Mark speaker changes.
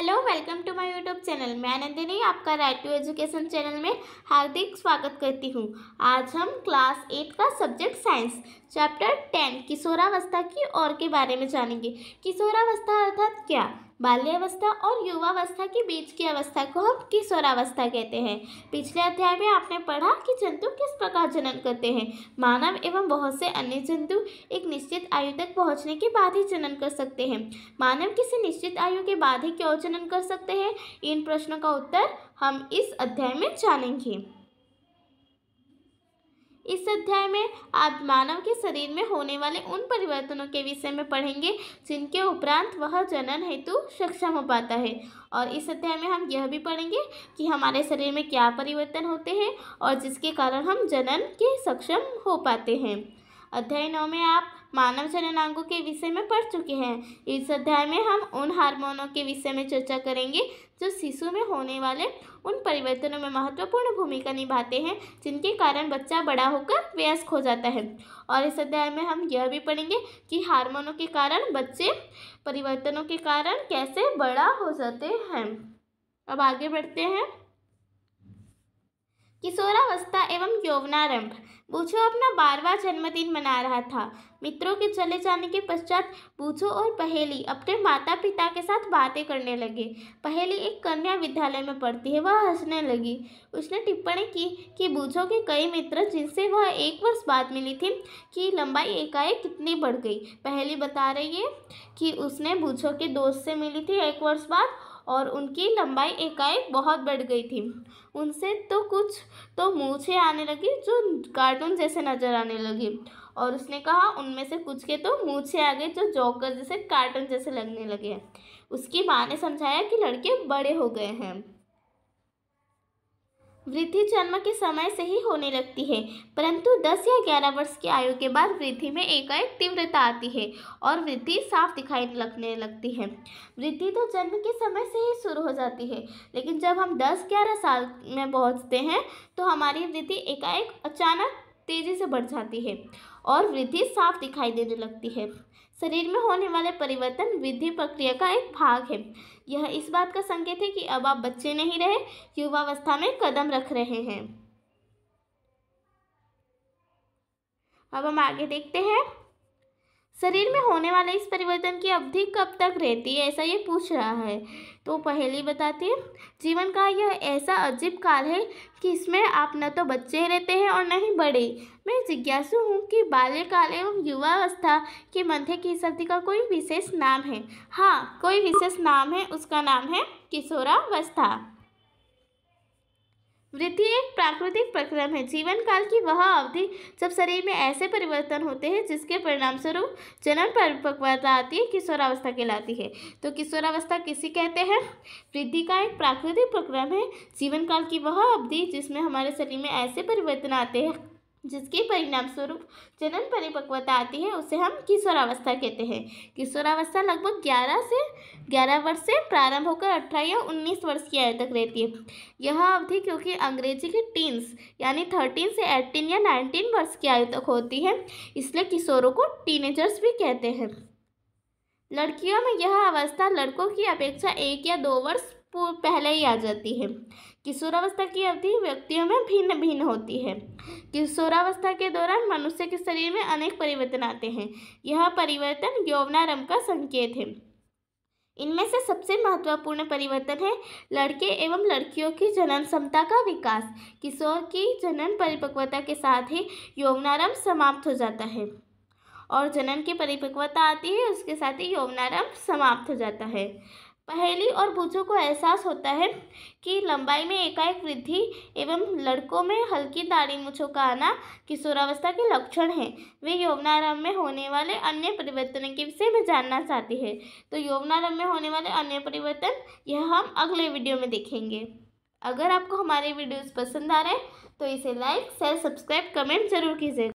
Speaker 1: hello welcome to my YouTube channel मैं नंदिनी आपका right to education channel में हार्दिक स्वागत करती हूँ आज हम क्लास एट का सब्जेक्ट साइंस चैप्टर टेन किशोरावस्था की और के बारे में जानेंगे किशोरावस्था अर्थात क्या बाल्यावस्था और युवावस्था के बीच की अवस्था को हम किशोरावस्था कहते हैं पिछले अध्याय में आपने पढ़ा कि जंतु किस प्रकार जनन करते हैं मानव एवं बहुत से अन्य जंतु एक निश्चित आयु तक पहुंचने के बाद ही जनन कर सकते हैं मानव किसी निश्चित आयु के बाद ही क्यों जनन कर सकते हैं इन प्रश्नों का उत्तर हम इस अध्याय में जानेंगे इस अध्याय में आप मानव के शरीर में होने वाले उन परिवर्तनों के विषय में पढ़ेंगे जिनके उपरांत वह जनन हेतु सक्षम हो पाता है और इस अध्याय में हम यह भी पढ़ेंगे कि हमारे शरीर में क्या परिवर्तन होते हैं और जिसके कारण हम जनन के सक्षम हो पाते हैं अध्याय नौ में आप मानव जननांगों के विषय में पढ़ चुके हैं इस अध्याय में हम उन हार्मोनों के विषय में चर्चा करेंगे जो शिशु में होने वाले उन परिवर्तनों में महत्वपूर्ण भूमिका निभाते हैं जिनके कारण बच्चा बड़ा होकर वयस्क हो जाता है और इस अध्याय में हम यह भी पढ़ेंगे कि हार्मोनों के कारण बच्चे परिवर्तनों के कारण कैसे बड़ा हो जाते हैं अब आगे बढ़ते हैं किशोरावस्था एवं यौवनारंभ बूझो अपना बारवा जन्मदिन मना रहा था मित्रों के चले जाने के पश्चात बूझो और पहेली अपने माता पिता के साथ बातें करने लगे पहेली एक कन्या विद्यालय में पढ़ती है वह हंसने लगी उसने टिप्पणी की कि बूझो के कई मित्र जिनसे वह एक वर्ष बाद मिली थी कि लंबाई एकाएक कितनी बढ़ गई पहेली बता रही है कि उसने बूझो के दोस्त से मिली थी एक वर्ष बाद और उनकी लंबाई एकाएक बहुत बढ़ गई थी उनसे तो कुछ तो मूछे आने लगी जो कार्टून जैसे नज़र आने लगी और उसने कहा उनमें से कुछ के तो मूछे आ गए जो जॉकर जैसे कार्टून जैसे लगने लगे उसकी माँ ने समझाया कि लड़के बड़े हो गए हैं वृद्धि जन्म के समय से ही होने लगती है परंतु 10 या 11 वर्ष की आयु के बाद वृद्धि में एकाएक तीव्रता आती है और वृद्धि साफ दिखाई लगने लगती है वृद्धि तो जन्म के समय से ही शुरू हो जाती है लेकिन जब हम 10-11 साल में पहुंचते हैं तो हमारी वृद्धि एकाएक अचानक तेज़ी से बढ़ जाती है और वृद्धि साफ दिखाई देने लगती है शरीर में होने वाले परिवर्तन वृद्धि प्रक्रिया का एक भाग है यह इस बात का संकेत है कि अब आप बच्चे नहीं रहे युवावस्था में कदम रख रहे हैं अब हम आगे देखते हैं शरीर में होने वाले इस परिवर्तन की अवधि कब तक रहती है ऐसा ये पूछ रहा है तो पहली बताती है जीवन का यह ऐसा अजीब काल है कि इसमें आप न तो बच्चे रहते हैं और न ही बड़े मैं जिज्ञासु हूँ कि बाल्यकाल एवं युवा अवस्था के मंथे की शब्द का कोई विशेष नाम है हाँ कोई विशेष नाम है उसका नाम है किशोरावस्था वृद्धि एक प्राकृतिक प्रक्रम है जीवन काल की वह अवधि जब शरीर में ऐसे परिवर्तन होते हैं जिसके परिणामस्वरूप जनन परिपक्वता आती है किशोरावस्था कहलाती है तो किशोरावस्था किसी कहते हैं वृद्धि का एक प्राकृतिक प्रक्रम है जीवन काल की वह अवधि जिसमें हमारे शरीर में ऐसे परिवर्तन आते हैं जिसके परिणाम स्वरूप जनन परिपक्वता आती है उसे हम किशोरावस्था कहते हैं किशोरावस्था लगभग 11 से 11 वर्ष से प्रारंभ होकर 18 या 19 वर्ष की आयु तक रहती है यह अवधि क्योंकि अंग्रेजी के टीन्स यानी 13 से 18 या 19 वर्ष की आयु तक होती है इसलिए किशोरों को टीनेजर्स भी कहते हैं लड़कियों में यह अवस्था लड़कों की अपेक्षा एक या दो वर्ष पहले ही आ जाती है किशोरावस्था की अवधि व्यक्तियों में भिन्न भिन्न होती है किशोरावस्था के दौरान मनुष्य के शरीर में अनेक परिवर्तन आते हैं यह परिवर्तन यौवनारंभ का संकेत है इनमें से सबसे महत्वपूर्ण परिवर्तन है लड़के एवं लड़कियों की जनन क्षमता का विकास किशोर की जनन परिपक्वता के साथ ही यौवनारंभ समाप्त हो जाता है और जनन की परिपक्वता आती है उसके साथ ही यौवनारंभ समाप्त हो जाता है पहेली और बूझों को एहसास होता है कि लंबाई में एकाएक वृद्धि एवं लड़कों में हल्की दाढ़ी मूछों का आना किशोरावस्था के लक्षण हैं वे यौवनारंभ में होने वाले अन्य परिवर्तनों के विषय में जानना चाहती है तो यौवनारंभ में होने वाले अन्य परिवर्तन यह हम अगले वीडियो में देखेंगे अगर आपको हमारे वीडियोज़ पसंद आ रहे हैं तो इसे लाइक शेयर सब्सक्राइब कमेंट जरूर कीजिएगा